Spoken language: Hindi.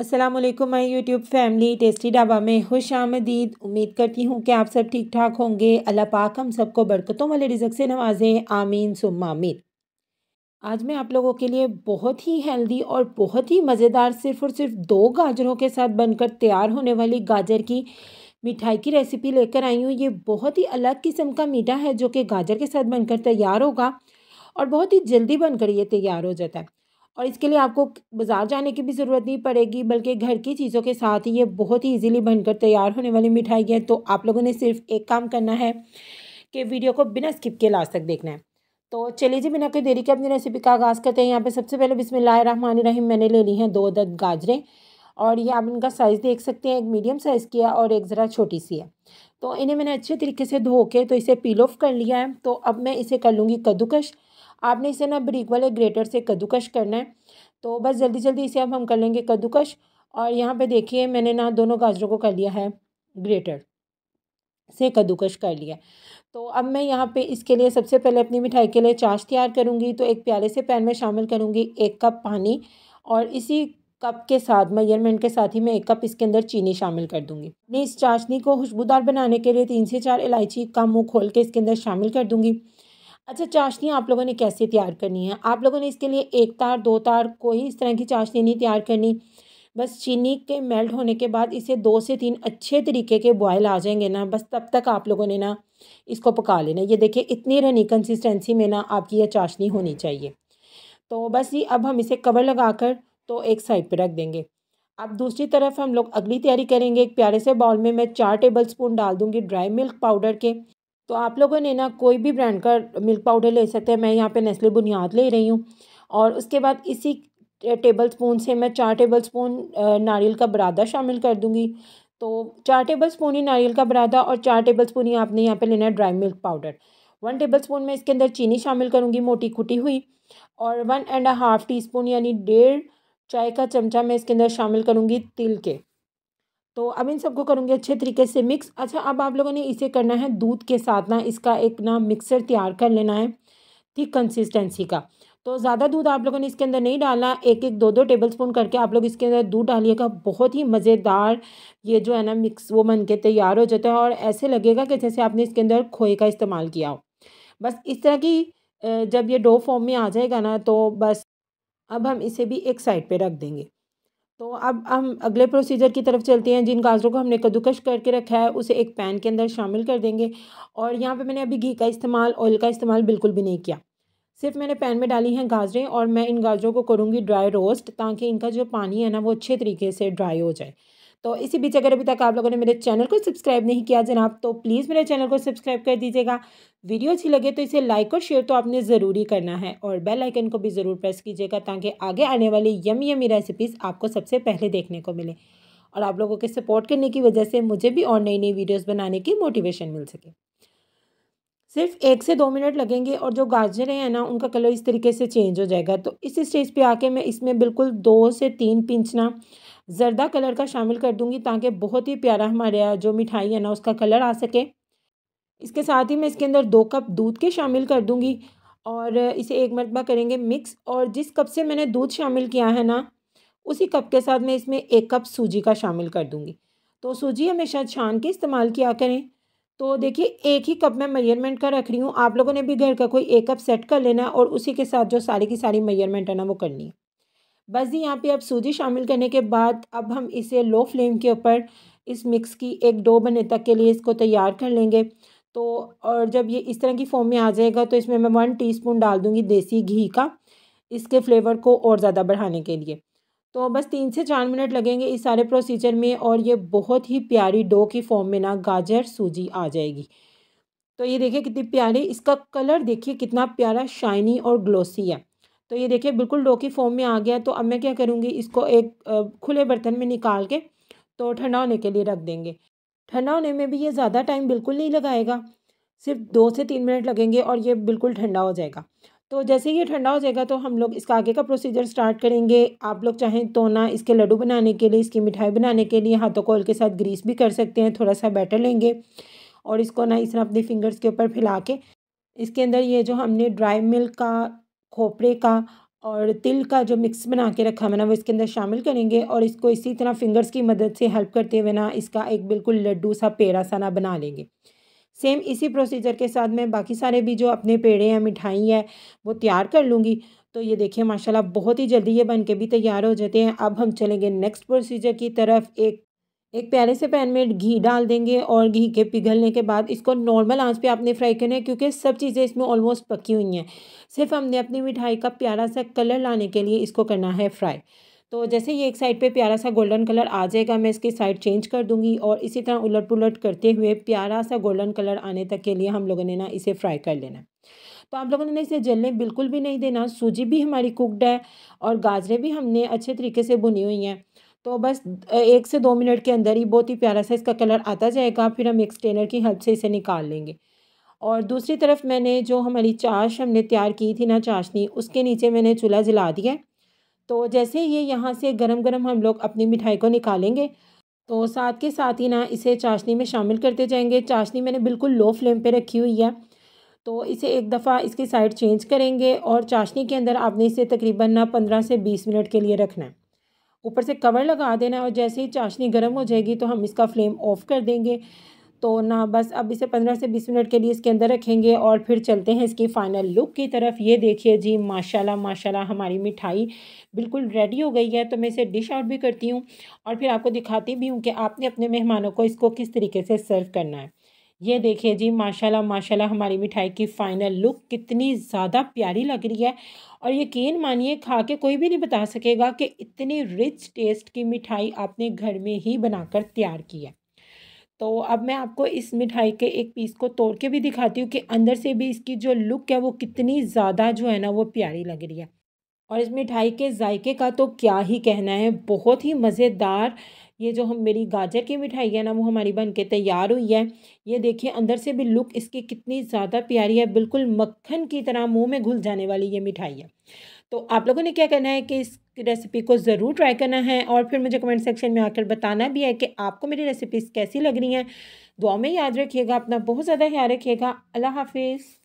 अस्सलाम वालेकुम माय यूट्यूब फैमिली टेस्टी ढाबा में खुश आमदीद उम्मीद करती हूँ कि आप सब ठीक ठाक होंगे अल्लाह पाक हम सबको बरकतों वाले रिजक से नवाजे आमीन सुम आमीन आज मैं आप लोगों के लिए बहुत ही हेल्दी और बहुत ही मज़ेदार सिर्फ़ और सिर्फ दो गाजरों के साथ बनकर तैयार होने वाली गाजर की मिठाई की रेसिपी लेकर आई हूँ ये बहुत ही अलग किस्म का मीठा है जो कि गाजर के साथ बनकर तैयार होगा और बहुत ही जल्दी बनकर ये तैयार हो जाता है और इसके लिए आपको बाज़ार जाने की भी ज़रूरत नहीं पड़ेगी बल्कि घर की चीज़ों के साथ ही ये बहुत ही ईजिली बनकर तैयार होने वाली मिठाई है तो आप लोगों ने सिर्फ एक काम करना है कि वीडियो को बिना स्किप के लास्ट तक देखना है तो चलिए जी बिना कोई देरी के अपनी रेसिपी का आगाज़ करते हैं यहाँ पे सबसे पहले रहीम मैंने ले ली हैं दो दर्द गाजरें और ये आप इनका साइज़ देख सकते हैं एक मीडियम साइज़ की है और एक ज़रा छोटी सी है तो इन्हें मैंने अच्छे तरीके से धो के तो इसे पील ऑफ कर लिया है तो अब मैं इसे कर लूँगी कद्दूकश आपने इसे ना ब्रिक वाले ग्रेटर से कद्दूकश करना है तो बस जल्दी जल्दी इसे अब हम कर लेंगे कद्दूकश और यहाँ पे देखिए मैंने ना दोनों गाजरों को कर लिया है ग्रेटर से कद्दूकश कर लिया तो अब मैं यहाँ पे इसके लिए सबसे पहले अपनी मिठाई के लिए चाश तैयार करूँगी तो एक प्याले से पैन में शामिल करूँगी एक कप पानी और इसी कप के साथ मेयरमेंट के साथ ही मैं एक कप इसके अंदर चीनी शामिल कर दूँगी अपनी इस चाशनी को खुशबूदार बनाने के लिए तीन से चार इलायची का मुँह खोल के इसके अंदर शामिल कर दूँगी अच्छा चाशनी आप लोगों ने कैसे तैयार करनी है आप लोगों ने इसके लिए एक तार दो तार कोई इस तरह की चाशनी नहीं तैयार करनी बस चीनी के मेल्ट होने के बाद इसे दो से तीन अच्छे तरीके के बॉयल आ जाएंगे ना बस तब तक आप लोगों ने ना इसको पका लेना ये देखिए इतनी रनी कंसिस्टेंसी में ना आपकी यह चाशनी होनी चाहिए तो बस ये अब हम इसे कवर लगा कर तो एक साइड पर रख देंगे अब दूसरी तरफ हम लोग अगली तैयारी करेंगे एक प्यारे से बाउल में मैं चार टेबल स्पून डाल दूँगी ड्राई मिल्क पाउडर के तो आप लोगों ने ना कोई भी ब्रांड का मिल्क पाउडर ले सकते हैं मैं यहाँ पे नेस्ले बुनियाद ले रही हूँ और उसके बाद इसी टेबल स्पून से मैं चार टेबल स्पून नारियल का बरादा शामिल कर दूँगी तो चार टेबल स्पून ही नारियल का बरादा और चार टेबल स्पून ही आपने यहाँ पे लेना है dry milk powder one tablespoon में इसके अंदर चीनी शामिल करूँगी मोटी कुटी हुई और one and half teaspoon यानी डेढ़ चाय का चमचा मैं इसके अंदर शामिल करूँगी तिल के तो अब इन सबको करूँगी अच्छे तरीके से मिक्स अच्छा अब आप लोगों ने इसे करना है दूध के साथ ना इसका एक ना मिक्सर तैयार कर लेना है ठीक कंसिस्टेंसी का तो ज़्यादा दूध आप लोगों ने इसके अंदर नहीं डालना एक एक दो दो टेबल स्पून करके आप लोग इसके अंदर दूध डालिएगा बहुत ही मज़ेदार ये जो है ना मिक्स वो बन के तैयार हो जाता है और ऐसे लगेगा कि जैसे आपने इसके अंदर खोए का इस्तेमाल किया हो बस इस तरह की जब ये डो फॉर्म में आ जाएगा ना तो बस अब हम इसे भी एक साइड पे रख देंगे तो अब हम अगले प्रोसीजर की तरफ चलते हैं जिन गाजरों को हमने कद्दूकश करके रखा है उसे एक पैन के अंदर शामिल कर देंगे और यहाँ पे मैंने अभी घी का इस्तेमाल ऑयल का इस्तेमाल बिल्कुल भी नहीं किया सिर्फ मैंने पैन में डाली हैं गाजरें और मैं इन गाजरों को करूँगी ड्राई रोस्ट ताकि इनका जो पानी है ना वो अच्छे तरीके से ड्राई हो जाए तो इसी बीच अगर अभी तक आप लोगों ने मेरे चैनल को सब्सक्राइब नहीं किया जनाब तो प्लीज़ मेरे चैनल को सब्सक्राइब कर दीजिएगा वीडियो अच्छी लगे तो इसे लाइक और शेयर तो आपने ज़रूरी करना है और बेल आइकन को भी ज़रूर प्रेस कीजिएगा ताकि आगे आने वाली यमी यमी रेसिपीज़ आपको सबसे पहले देखने को मिले और आप लोगों के सपोर्ट करने की वजह से मुझे भी और नई नई वीडियोज़ बनाने की मोटिवेशन मिल सके सिर्फ एक से दो मिनट लगेंगे और जो गाजरें हैं ना उनका कलर इस तरीके से चेंज हो जाएगा तो इस स्टेज पे आके मैं इसमें बिल्कुल दो से तीन पिंच ना जर्दा कलर का शामिल कर दूंगी ताकि बहुत ही प्यारा हमारे जो मिठाई है ना उसका कलर आ सके इसके साथ ही मैं इसके अंदर दो कप दूध के शामिल कर दूँगी और इसे एक मरतबा करेंगे मिक्स और जिस कप से मैंने दूध शामिल किया है ना उसी कप के साथ मैं इसमें एक कप सूजी का शामिल कर दूँगी तो सूजी हमेशा छान के इस्तेमाल किया करें तो देखिए एक ही कप में मेजरमेंट का रख रही हूँ आप लोगों ने भी घर का कोई एक कप सेट कर लेना है और उसी के साथ जो सारी की सारी मेजरमेंट है ना वो करनी है बस जी यहाँ पे अब सूजी शामिल करने के बाद अब हम इसे लो फ्लेम के ऊपर इस मिक्स की एक डो बने तक के लिए इसको तैयार कर लेंगे तो और जब ये इस तरह की फॉर्म में आ जाएगा तो इसमें मैं वन टी डाल दूँगी देसी घी का इसके फ्लेवर को और ज़्यादा बढ़ाने के लिए तो बस तीन से चार मिनट लगेंगे इस सारे प्रोसीजर में और ये बहुत ही प्यारी डो की फॉर्म में ना गाजर सूजी आ जाएगी तो ये देखिए कितनी प्यारी इसका कलर देखिए कितना प्यारा शाइनी और ग्लोसी है तो ये देखिए बिल्कुल डो की फॉर्म में आ गया तो अब मैं क्या करूँगी इसको एक खुले बर्तन में निकाल के तो ठंडा होने के लिए रख देंगे ठंडा होने में भी ये ज़्यादा टाइम बिल्कुल नहीं लगाएगा सिर्फ दो से तीन मिनट लगेंगे और ये बिल्कुल ठंडा हो जाएगा तो जैसे ये ठंडा हो जाएगा तो हम लोग इसका आगे का प्रोसीजर स्टार्ट करेंगे आप लोग चाहें तो ना इसके लड्डू बनाने के लिए इसकी मिठाई बनाने के लिए हाथों को के साथ ग्रीस भी कर सकते हैं थोड़ा सा बैटर लेंगे और इसको ना इस तरह अपने फिंगर्स के ऊपर फैला के इसके अंदर ये जो हमने ड्राई मिल्क का खोपरे का और तिल का जो मिक्स बना के रखा मैंने वो इसके अंदर शामिल करेंगे और इसको इसी तरह फिंगर्स की मदद से हेल्प करते हुए ना इसका एक बिल्कुल लड्डू सा पेड़ा सा ना बना लेंगे सेम इसी प्रोसीजर के साथ मैं बाकी सारे भी जो अपने पेड़े हैं मिठाई है वो तैयार कर लूँगी तो ये देखिए माशाल्लाह बहुत ही जल्दी ये बन के भी तैयार हो जाते हैं अब हम चलेंगे नेक्स्ट प्रोसीजर की तरफ एक एक प्यारे से पैन में घी डाल देंगे और घी के पिघलने के बाद इसको नॉर्मल आंच पे आपने फ्राई करना है क्योंकि सब चीज़ें इसमें ऑलमोस्ट पकी हुई हैं सिर्फ हमने अपनी मिठाई का प्यारा सा कलर लाने के लिए इसको करना है फ्राई तो जैसे ये एक साइड पे प्यारा सा गोल्डन कलर आ जाएगा मैं इसकी साइड चेंज कर दूंगी और इसी तरह उलट पुलट करते हुए प्यारा सा गोल्डन कलर आने तक के लिए हम लोगों ने ना इसे फ्राई कर लेना तो आप लोगों ने इसे जलने बिल्कुल भी नहीं देना सूजी भी हमारी कुकड है और गाजरें भी हमने अच्छे तरीके से भुनी हुई हैं तो बस एक से दो मिनट के अंदर ही बहुत ही प्यारा सा इसका कलर आता जाएगा फिर हम एक स्टेनर की हेल्प से इसे निकाल लेंगे और दूसरी तरफ मैंने जो हमारी चाश हमने तैयार की थी ना चाशनी उसके नीचे मैंने चूल्हा जला दिया तो जैसे ये यहाँ से गरम गरम हम लोग अपनी मिठाई को निकालेंगे तो साथ के साथ ही ना इसे चाशनी में शामिल करते जाएंगे चाशनी मैंने बिल्कुल लो फ्लेम पे रखी हुई है तो इसे एक दफ़ा इसकी साइड चेंज करेंगे और चाशनी के अंदर आपने इसे तकरीबन ना पंद्रह से बीस मिनट के लिए रखना है ऊपर से कवर लगा देना और जैसे ही चाशनी गर्म हो जाएगी तो हम इसका फ्लेम ऑफ़ कर देंगे तो ना बस अब इसे पंद्रह से बीस मिनट के लिए इसके अंदर रखेंगे और फिर चलते हैं इसकी फ़ाइनल लुक की तरफ ये देखिए जी माशाल्लाह माशाल्लाह हमारी मिठाई बिल्कुल रेडी हो गई है तो मैं इसे डिश आउट भी करती हूँ और फिर आपको दिखाती भी हूँ कि आपने अपने मेहमानों को इसको किस तरीके से सर्व करना है ये देखिए जी माशाल्लाह माशाल्लाह हमारी मिठाई की फ़ाइनल लुक कितनी ज़्यादा प्यारी लग रही है और यकीन मानिए खा के कोई भी नहीं बता सकेगा कि इतनी रिच टेस्ट की मिठाई आपने घर में ही बनाकर तैयार की है तो अब मैं आपको इस मिठाई के एक पीस को तोड़ के भी दिखाती हूँ कि अंदर से भी इसकी जो लुक है वो कितनी ज़्यादा जो है ना वो प्यारी लग रही है और इस मिठाई के जायके का तो क्या ही कहना है बहुत ही मज़ेदार ये जो हम मेरी गाजर की मिठाई है ना वो हमारी बन के तैयार हुई है ये देखिए अंदर से भी लुक इसकी कितनी ज़्यादा प्यारी है बिल्कुल मक्खन की तरह मुंह में घुल जाने वाली ये मिठाई है तो आप लोगों ने क्या करना है कि इस रेसिपी को ज़रूर ट्राई करना है और फिर मुझे कमेंट सेक्शन में आकर बताना भी है कि आपको मेरी रेसिपीज़ कैसी लग रही हैं दुआ में याद रखिएगा अपना बहुत ज़्यादा ख्याल रखिएगा अल्लाह हाफिज़